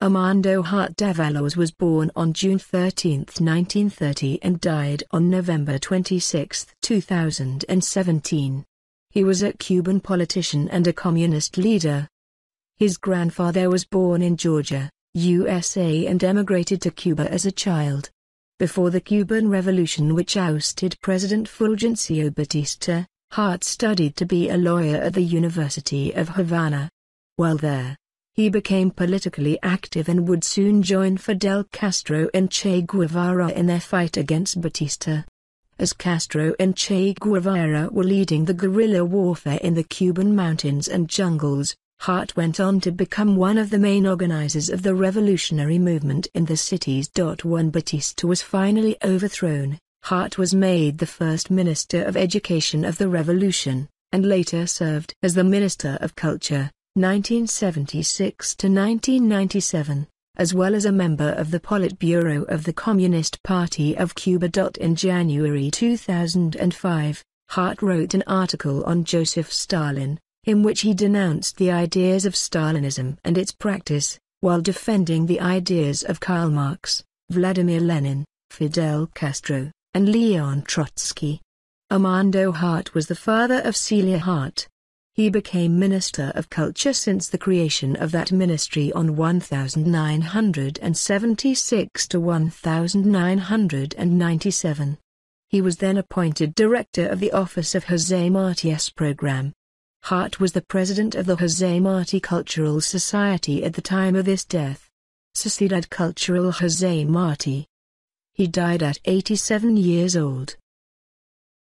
Armando Hart Davalos was born on June 13, 1930 and died on November 26, 2017. He was a Cuban politician and a communist leader. His grandfather was born in Georgia, USA and emigrated to Cuba as a child. Before the Cuban Revolution which ousted President Fulgencio Batista, Hart studied to be a lawyer at the University of Havana. While there, he became politically active and would soon join Fidel Castro and Che Guevara in their fight against Batista. As Castro and Che Guevara were leading the guerrilla warfare in the Cuban mountains and jungles, Hart went on to become one of the main organizers of the revolutionary movement in the cities. When Batista was finally overthrown, Hart was made the first Minister of Education of the Revolution, and later served as the Minister of Culture. 1976 to 1997, as well as a member of the Politburo of the Communist Party of Cuba. In January 2005, Hart wrote an article on Joseph Stalin, in which he denounced the ideas of Stalinism and its practice, while defending the ideas of Karl Marx, Vladimir Lenin, Fidel Castro, and Leon Trotsky. Armando Hart was the father of Celia Hart, he became Minister of Culture since the creation of that ministry on 1976 to 1997. He was then appointed director of the Office of José Martí program. Hart was the president of the José Martí Cultural Society at the time of his death. Sociedad Cultural José Martí. He died at 87 years old.